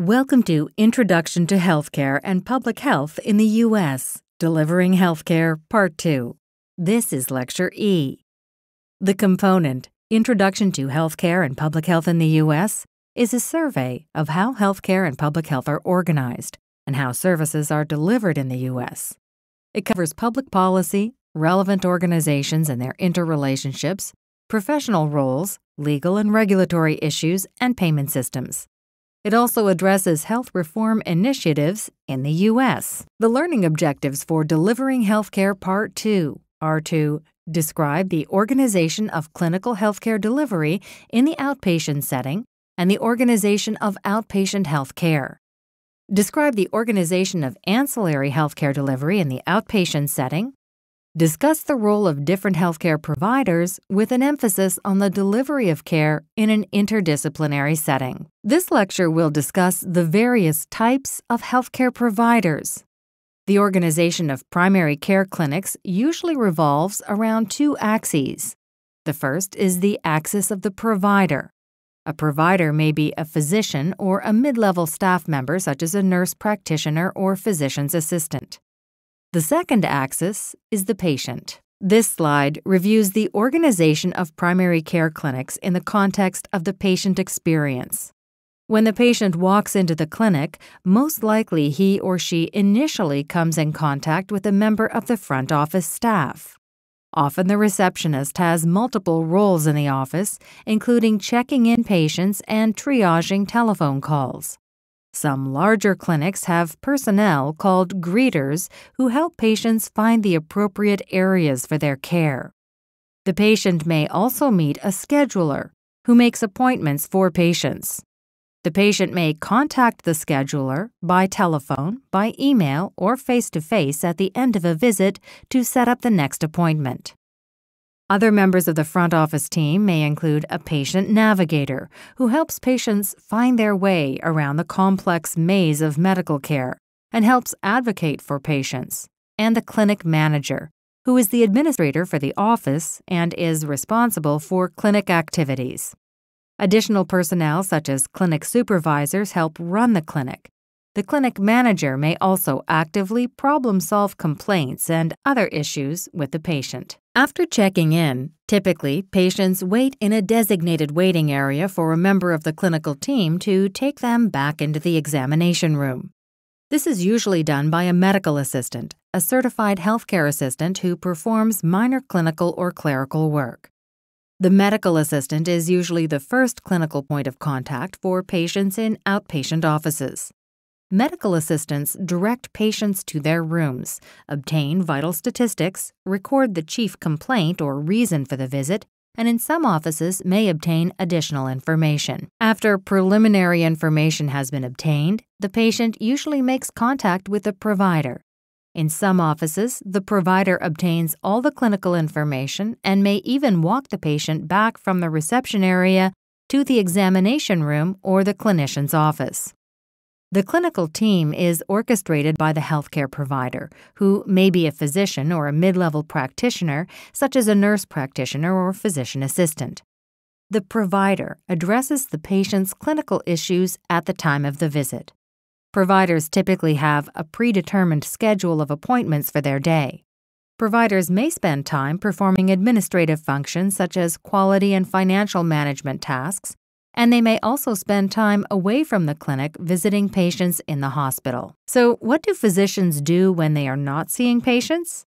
Welcome to Introduction to Healthcare and Public Health in the U.S. Delivering Healthcare, Part 2. This is Lecture E. The component, Introduction to Healthcare and Public Health in the U.S., is a survey of how healthcare and public health are organized and how services are delivered in the U.S. It covers public policy, relevant organizations and their interrelationships, professional roles, legal and regulatory issues, and payment systems. It also addresses health reform initiatives in the U.S. The learning objectives for Delivering Healthcare Part 2 are to describe the organization of clinical healthcare delivery in the outpatient setting and the organization of outpatient healthcare. Describe the organization of ancillary healthcare delivery in the outpatient setting Discuss the role of different healthcare providers with an emphasis on the delivery of care in an interdisciplinary setting. This lecture will discuss the various types of healthcare providers. The organization of primary care clinics usually revolves around two axes. The first is the axis of the provider. A provider may be a physician or a mid level staff member, such as a nurse practitioner or physician's assistant. The second axis is the patient. This slide reviews the organization of primary care clinics in the context of the patient experience. When the patient walks into the clinic, most likely he or she initially comes in contact with a member of the front office staff. Often the receptionist has multiple roles in the office, including checking in patients and triaging telephone calls. Some larger clinics have personnel called greeters who help patients find the appropriate areas for their care. The patient may also meet a scheduler who makes appointments for patients. The patient may contact the scheduler by telephone, by email, or face to face at the end of a visit to set up the next appointment. Other members of the front office team may include a patient navigator who helps patients find their way around the complex maze of medical care and helps advocate for patients, and the clinic manager, who is the administrator for the office and is responsible for clinic activities. Additional personnel, such as clinic supervisors, help run the clinic. The clinic manager may also actively problem solve complaints and other issues with the patient. After checking in, typically patients wait in a designated waiting area for a member of the clinical team to take them back into the examination room. This is usually done by a medical assistant, a certified healthcare assistant who performs minor clinical or clerical work. The medical assistant is usually the first clinical point of contact for patients in outpatient offices. Medical assistants direct patients to their rooms, obtain vital statistics, record the chief complaint or reason for the visit, and in some offices may obtain additional information. After preliminary information has been obtained, the patient usually makes contact with the provider. In some offices, the provider obtains all the clinical information and may even walk the patient back from the reception area to the examination room or the clinician's office. The clinical team is orchestrated by the healthcare provider, who may be a physician or a mid level practitioner, such as a nurse practitioner or physician assistant. The provider addresses the patient's clinical issues at the time of the visit. Providers typically have a predetermined schedule of appointments for their day. Providers may spend time performing administrative functions such as quality and financial management tasks, and they may also spend time away from the clinic visiting patients in the hospital. So, what do physicians do when they are not seeing patients?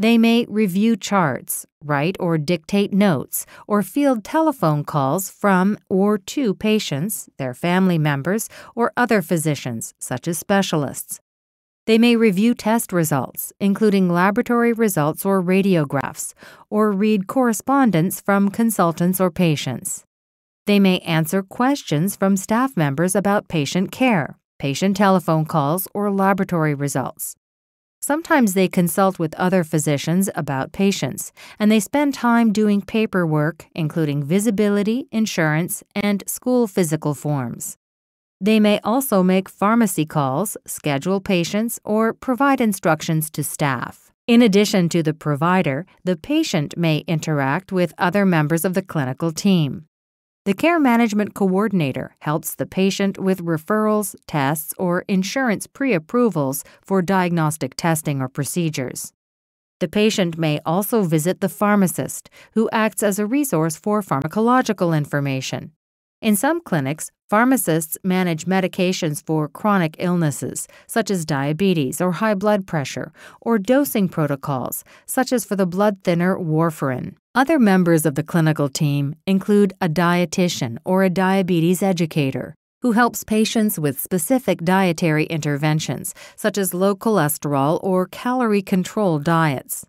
They may review charts, write or dictate notes, or field telephone calls from or to patients, their family members, or other physicians, such as specialists. They may review test results, including laboratory results or radiographs, or read correspondence from consultants or patients. They may answer questions from staff members about patient care, patient telephone calls, or laboratory results. Sometimes they consult with other physicians about patients, and they spend time doing paperwork, including visibility, insurance, and school physical forms. They may also make pharmacy calls, schedule patients, or provide instructions to staff. In addition to the provider, the patient may interact with other members of the clinical team. The care management coordinator helps the patient with referrals, tests, or insurance pre approvals for diagnostic testing or procedures. The patient may also visit the pharmacist, who acts as a resource for pharmacological information. In some clinics, pharmacists manage medications for chronic illnesses, such as diabetes or high blood pressure, or dosing protocols, such as for the blood thinner warfarin. Other members of the clinical team include a dietitian or a diabetes educator who helps patients with specific dietary interventions, such as low cholesterol or calorie control diets.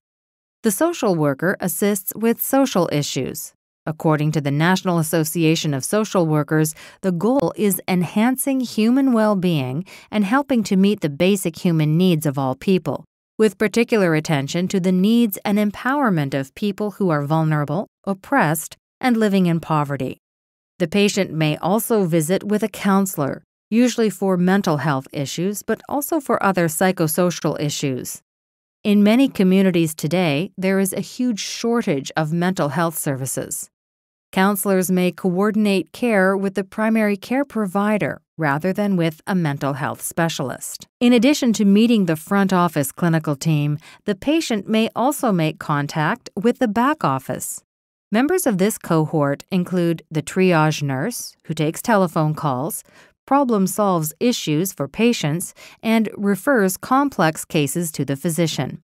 The social worker assists with social issues. According to the National Association of Social Workers, the goal is enhancing human well being and helping to meet the basic human needs of all people, with particular attention to the needs and empowerment of people who are vulnerable, oppressed, and living in poverty. The patient may also visit with a counselor, usually for mental health issues, but also for other psychosocial issues. In many communities today, there is a huge shortage of mental health services. Counselors may coordinate care with the primary care provider rather than with a mental health specialist. In addition to meeting the front office clinical team, the patient may also make contact with the back office. Members of this cohort include the triage nurse, who takes telephone calls, problem solves issues for patients, and refers complex cases to the physician.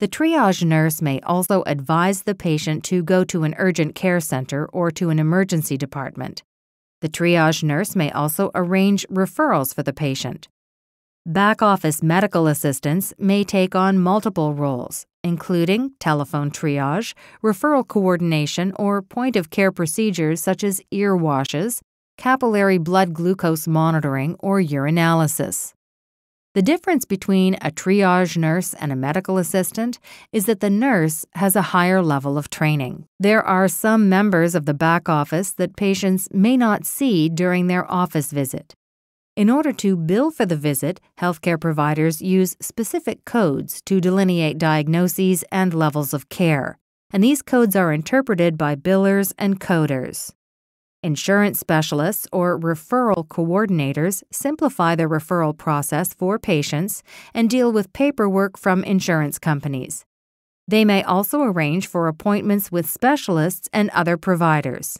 The triage nurse may also advise the patient to go to an urgent care center or to an emergency department. The triage nurse may also arrange referrals for the patient. Back office medical assistants may take on multiple roles, including telephone triage, referral coordination, or point of care procedures such as ear washes, capillary blood glucose monitoring, or urinalysis. The difference between a triage nurse and a medical assistant is that the nurse has a higher level of training. There are some members of the back office that patients may not see during their office visit. In order to bill for the visit, healthcare providers use specific codes to delineate diagnoses and levels of care, and these codes are interpreted by billers and coders. Insurance specialists or referral coordinators simplify the referral process for patients and deal with paperwork from insurance companies. They may also arrange for appointments with specialists and other providers.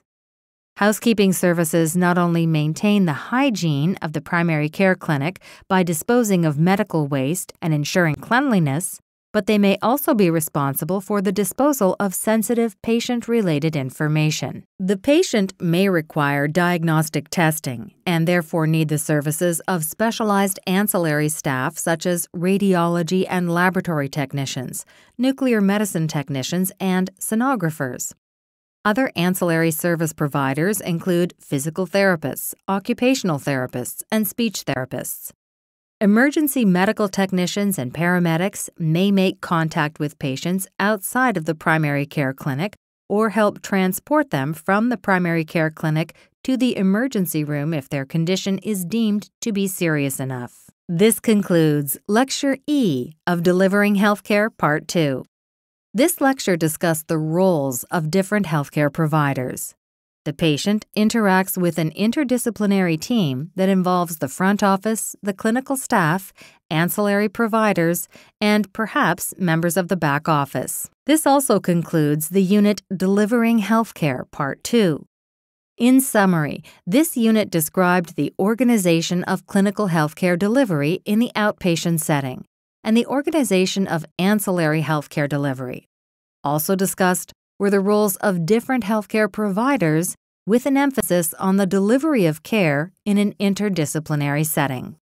Housekeeping services not only maintain the hygiene of the primary care clinic by disposing of medical waste and ensuring cleanliness, but they may also be responsible for the disposal of sensitive patient related information. The patient may require diagnostic testing and therefore need the services of specialized ancillary staff such as radiology and laboratory technicians, nuclear medicine technicians, and sonographers. Other ancillary service providers include physical therapists, occupational therapists, and speech therapists. Emergency medical technicians and paramedics may make contact with patients outside of the primary care clinic or help transport them from the primary care clinic to the emergency room if their condition is deemed to be serious enough. This concludes Lecture E of Delivering Healthcare Part 2. This lecture discussed the roles of different healthcare providers. The patient interacts with an interdisciplinary team that involves the front office, the clinical staff, ancillary providers, and perhaps members of the back office. This also concludes the unit Delivering Healthcare Part 2. In summary, this unit described the organization of clinical healthcare delivery in the outpatient setting and the organization of ancillary healthcare delivery. Also discussed were the roles of different healthcare providers with an emphasis on the delivery of care in an interdisciplinary setting.